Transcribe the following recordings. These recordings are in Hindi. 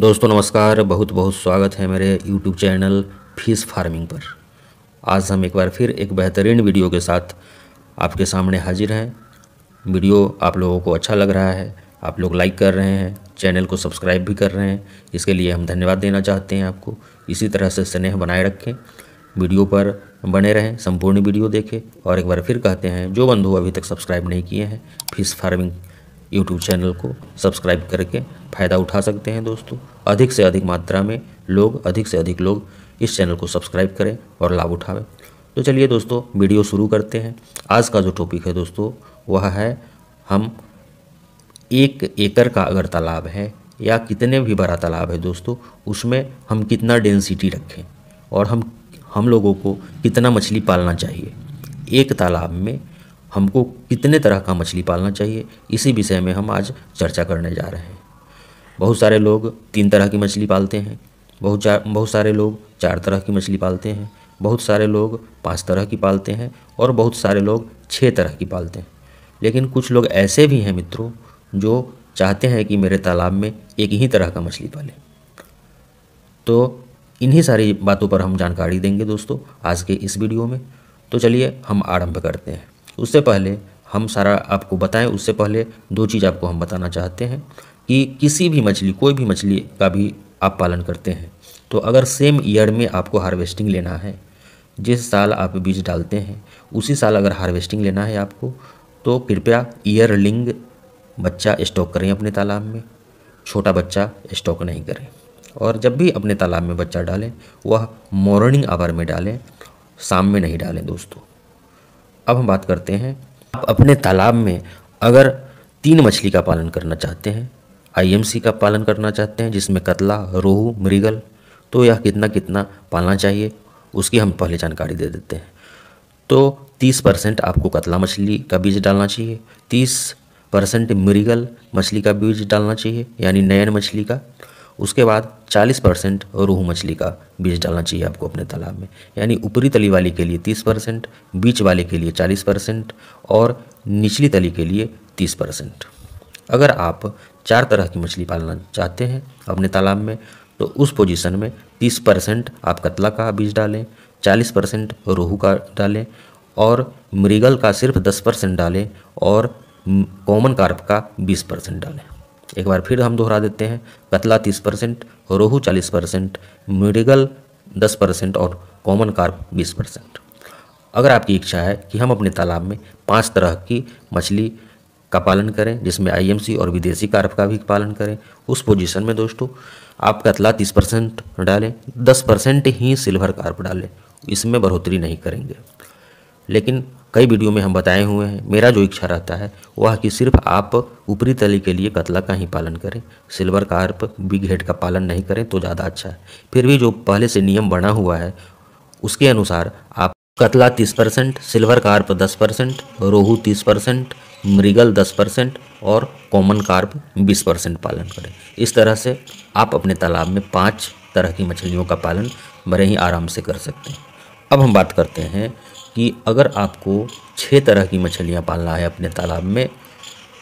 दोस्तों नमस्कार बहुत बहुत स्वागत है मेरे YouTube चैनल फिश फार्मिंग पर आज हम एक बार फिर एक बेहतरीन वीडियो के साथ आपके सामने हाजिर हैं वीडियो आप लोगों को अच्छा लग रहा है आप लोग लाइक कर रहे हैं चैनल को सब्सक्राइब भी कर रहे हैं इसके लिए हम धन्यवाद देना चाहते हैं आपको इसी तरह से स्नेह बनाए रखें वीडियो पर बने रहें संपूर्ण वीडियो देखें और एक बार फिर कहते हैं जो बंधु अभी तक सब्सक्राइब नहीं किए हैं फिश फार्मिंग यूट्यूब चैनल को सब्सक्राइब करके फ़ायदा उठा सकते हैं दोस्तों अधिक से अधिक मात्रा में लोग अधिक से अधिक लोग इस चैनल को सब्सक्राइब करें और लाभ उठावें तो चलिए दोस्तों वीडियो शुरू करते हैं आज का जो टॉपिक है दोस्तों वह है हम एक एकड़ का अगर तालाब है या कितने भी बड़ा तालाब है दोस्तों उसमें हम कितना डेंसिटी रखें और हम हम लोगों को कितना मछली पालना चाहिए एक तालाब में हमको कितने तरह का मछली पालना चाहिए इसी विषय में हम आज चर्चा करने जा रहे हैं बहुत सारे लोग तीन तरह की मछली पालते हैं बहुत चार बहुत सारे लोग चार तरह की मछली पालते हैं बहुत सारे लोग पाँच तरह की पालते हैं और बहुत सारे लोग छः तरह की पालते हैं लेकिन कुछ लोग ऐसे भी हैं मित्रों जो चाहते हैं कि मेरे तालाब में एक ही तरह का मछली पालें तो इन्हीं सारी बातों पर हम जानकारी देंगे दोस्तों आज के इस वीडियो में तो चलिए हम आरंभ करते हैं उससे पहले हम सारा आपको बताएं उससे पहले दो चीज़ आपको हम बताना चाहते हैं कि किसी भी मछली कोई भी मछली का भी आप पालन करते हैं तो अगर सेम ईयर में आपको हार्वेस्टिंग लेना है जिस साल आप बीज डालते हैं उसी साल अगर हार्वेस्टिंग लेना है आपको तो कृपया ईयरलिंग बच्चा स्टॉक करें अपने तालाब में छोटा बच्चा स्टॉक नहीं करें और जब भी अपने तालाब में बच्चा डालें वह मॉर्निंग आवर में डालें शाम में नहीं डालें दोस्तों अब हम बात करते हैं आप अपने तालाब में अगर तीन मछली का पालन करना चाहते हैं आईएमसी का पालन करना चाहते हैं जिसमें कतला रोहू मृगल तो यह कितना कितना पालना चाहिए उसकी हम पहले जानकारी दे देते हैं तो 30 परसेंट आपको कतला मछली का बीज डालना चाहिए 30 परसेंट मृगल मछली का बीज डालना चाहिए यानी नयन मछली का उसके बाद 40 परसेंट रोहू मछली का बीज डालना चाहिए आपको अपने तालाब में यानी ऊपरी तली वाली के लिए 30 परसेंट बीच वाले के लिए 40 परसेंट और निचली तली के लिए 30 परसेंट अगर आप चार तरह की मछली पालना चाहते हैं अपने तालाब में तो उस पोजीशन में 30 परसेंट आप कतला का बीज डालें 40 परसेंट रोहू का डालें और मृगल का सिर्फ 10 परसेंट डालें और कॉमन कार्प का 20 परसेंट डालें एक बार फिर हम दोहरा देते हैं कतला तीस परसेंट रोहू चालीस परसेंट मिडिगल दस परसेंट और कॉमन कार्प बीस परसेंट अगर आपकी इच्छा है कि हम अपने तालाब में पाँच तरह की मछली का पालन करें जिसमें आईएमसी और विदेशी कार्प का भी पालन करें उस पोजीशन में दोस्तों आप कतला तीस परसेंट डालें दस परसेंट ही सिल्वर कार्प डालें इसमें बढ़ोतरी नहीं करेंगे लेकिन कई वीडियो में हम बताए हुए हैं मेरा जो इच्छा रहता है वह कि सिर्फ आप ऊपरी तली के लिए कतला का ही पालन करें सिल्वर कार्प बिग हेड का पालन नहीं करें तो ज़्यादा अच्छा है फिर भी जो पहले से नियम बना हुआ है उसके अनुसार आप कतला तीस परसेंट सिल्वर कार्प दस परसेंट रोहू तीस परसेंट मृगल दस परसेंट और कॉमन कार्प बीस परसेंट पालन करें इस तरह से आप अपने तालाब में पाँच तरह की मछलियों का पालन बड़े ही आराम से कर सकते हैं अब हम बात करते हैं कि अगर आपको छः तरह की मछलियाँ पालना है अपने तालाब में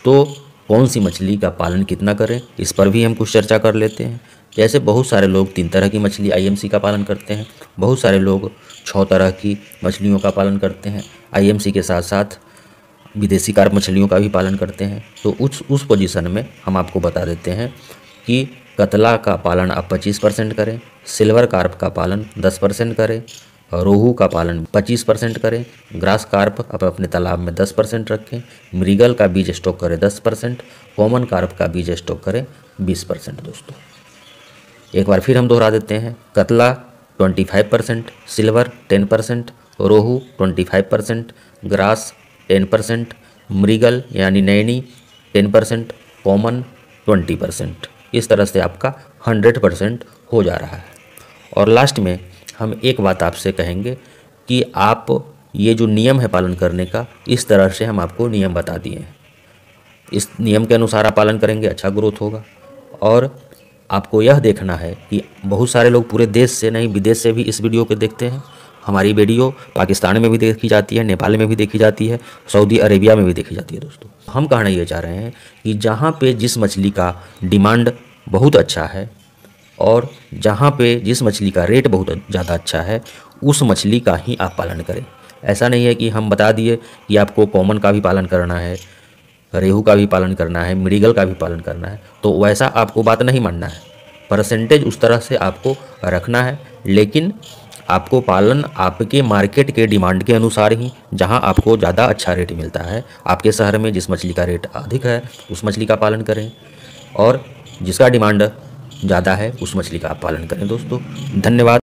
तो कौन सी मछली का पालन कितना करें इस पर भी हम कुछ चर्चा कर लेते हैं जैसे बहुत सारे लोग तीन तरह की मछली आईएमसी का पालन करते हैं बहुत सारे लोग छः तरह की मछलियों का पालन करते हैं आईएमसी के साथ साथ विदेशी कार्प मछलियों का भी पालन करते हैं तो उस उस पोजीशन में हम आपको बता देते हैं कि कतला का पालन आप 25 परसेंट करें सिल्वर कार्प का पालन 10 परसेंट करें रोहू का पालन 25 परसेंट करें ग्रास कार्प अपने तालाब में 10 परसेंट रखें मृगल का बीज स्टॉक करें 10 परसेंट कॉमन कार्प का बीज स्टॉक करें 20 परसेंट दोस्तों एक बार फिर हम दोहरा देते हैं कतला 25 परसेंट सिल्वर 10 परसेंट रोहू 25 परसेंट ग्रास 10 परसेंट मृगल यानी नैनी 10 परसेंट कॉमन 20 परसेंट इस तरह से आपका 100 परसेंट हो जा रहा है और लास्ट में हम एक बात आपसे कहेंगे कि आप ये जो नियम है पालन करने का इस तरह से हम आपको नियम बता दिए हैं इस नियम के अनुसार आप पालन करेंगे अच्छा ग्रोथ होगा और आपको यह देखना है कि बहुत सारे लोग पूरे देश से नहीं विदेश से भी इस वीडियो को देखते हैं हमारी वीडियो पाकिस्तान में भी देखी जाती है नेपाल में भी देखी जाती है सऊदी अरेबिया में भी देखी जाती है दोस्तों हम कहना ये चाह रहे हैं कि जहाँ पे जिस मछली का डिमांड बहुत अच्छा है और जहाँ पे जिस मछली का रेट बहुत ज़्यादा अच्छा है उस मछली का ही आप पालन करें ऐसा नहीं है कि हम बता दिए कि आपको कॉमन का भी पालन करना है रेहू का भी पालन करना है मिडिगल का भी पालन करना है तो वैसा आपको बात नहीं मानना है परसेंटेज उस तरह से आपको रखना है लेकिन आपको पालन आपके मार्केट के डिमांड के अनुसार ही जहां आपको ज़्यादा अच्छा रेट मिलता है आपके शहर में जिस मछली का रेट अधिक है उस मछली का पालन करें और जिसका डिमांड ज़्यादा है उस मछली का आप पालन करें दोस्तों धन्यवाद